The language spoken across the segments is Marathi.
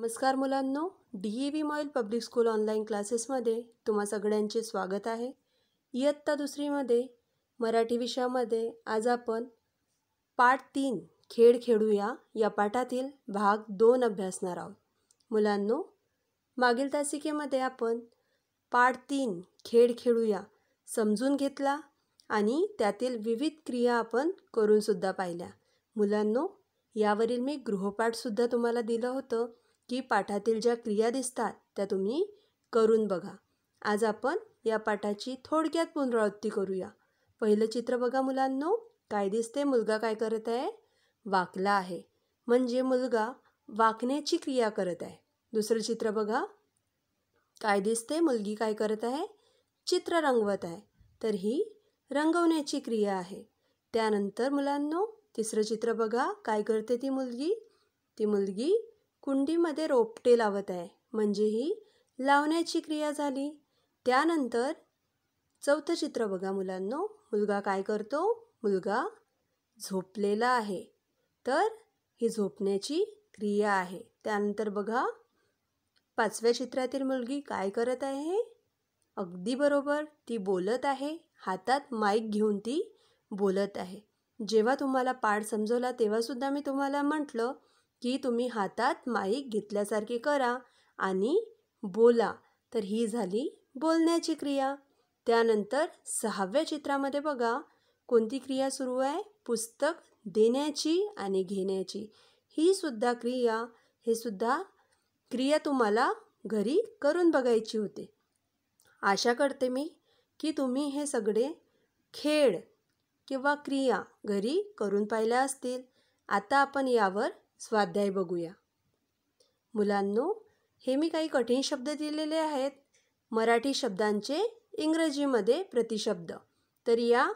नमस्कार मुलांनो डी ए व्ही मॉईल पब्लिक स्कूल ऑनलाईन क्लासेसमध्ये तुम्हा सगळ्यांचे स्वागत आहे इयत्ता दुसरीमध्ये मराठी विषयामध्ये आज आपण पाठ तीन खेळ खेळूया या पाठातील भाग दोन अभ्यासणार आहोत मुलांनो मागील तासिकेमध्ये आपण पाठ तीन खेळ खेळूया समजून घेतला आणि त्यातील विविध क्रिया आपण करूनसुद्धा पाहिल्या मुलांनो यावरील मी गृहपाठसुद्धा तुम्हाला दिलं होतं की पाठातील ज्या क्रिया दिसतात त्या तुम्ही करून बघा आज आपण या पाठाची थोडक्यात पुनरावृत्ती करूया पहिलं चित्र बघा मुलांनो काय दिसते मुलगा काय करत आहे वाकला आहे म्हणजे मुलगा वाकण्याची क्रिया करत आहे दुसरं चित्र बघा काय दिसते मुलगी काय करत आहे चित्र रंगवत आहे तर ही रंगवण्याची क्रिया आहे त्यानंतर मुलांनो तिसरं चित्र बघा काय करते ती मुलगी ती मुलगी कुंडीमध्ये रोपटे लावत आहे म्हणजे ही लावण्याची क्रिया झाली त्यानंतर चौथं चित्र बघा मुलांनो मुलगा काय करतो मुलगा झोपलेला आहे तर ही झोपण्याची क्रिया आहे त्यानंतर बघा पाचव्या चित्रातील मुलगी काय करत आहे अगदी बरोबर ती बोलत आहे हातात माईक घेऊन ती बोलत आहे जेव्हा तुम्हाला पाठ समजवला तेव्हासुद्धा मी तुम्हाला म्हटलं की तुम्ही हातात माईक घेतल्यासारखे करा आणि बोला तर ही झाली बोलण्याची क्रिया त्यानंतर सहाव्या चित्रामध्ये बघा कोणती क्रिया सुरू आहे पुस्तक देण्याची आणि घेण्याची ही सुद्धा क्रिया हे सुद्धा क्रिया तुम्हाला घरी करून बघायची होती आशा करते मी की तुम्ही हे सगळे खेळ किंवा क्रिया घरी करून पाहिल्या असतील आता आपण यावर स्वाध्याय बघूया मुलांनो हे मी काही कठीण शब्द दिलेले आहेत मराठी शब्दांचे इंग्रजीमध्ये प्रतिशब्द तर या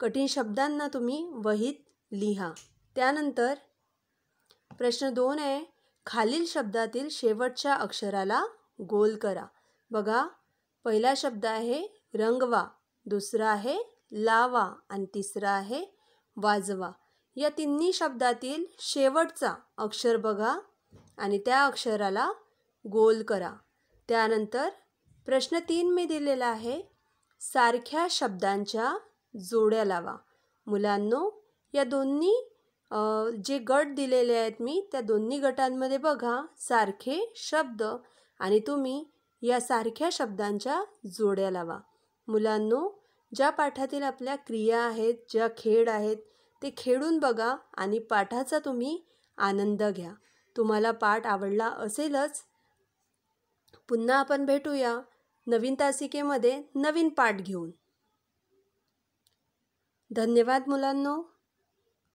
कठीण शब्दांना तुम्ही वहीत लिहा त्यानंतर प्रश्न दोन आहे खालील शब्दातील शेवटच्या अक्षराला गोल करा बघा पहिला शब्द आहे रंगवा दुसरा आहे लावा आणि तिसरा आहे वाजवा या तिन्ही शब्दातील शेवटचा अक्षर बघा आणि त्या अक्षराला गोल करा त्यानंतर प्रश्न तीन मी दिलेला आहे सारख्या शब्दांच्या जोड्या लावा मुलांनो या दोन्ही जे गट दिलेले आहेत मी त्या दोन्ही गटांमध्ये बघा सारखे शब्द आणि तुम्ही या सारख्या शब्दांच्या जोड्या लावा मुलांनो ज्या पाठातील आपल्या क्रिया आहेत ज्या खेळ आहेत ते खेळून बघा आणि पाठाचा तुम्ही आनंद घ्या तुम्हाला पाठ आवडला असेलच पुन्हा आपण भेटूया नवीन तासिकेमध्ये नवीन पाठ घेऊन धन्यवाद मुलांनो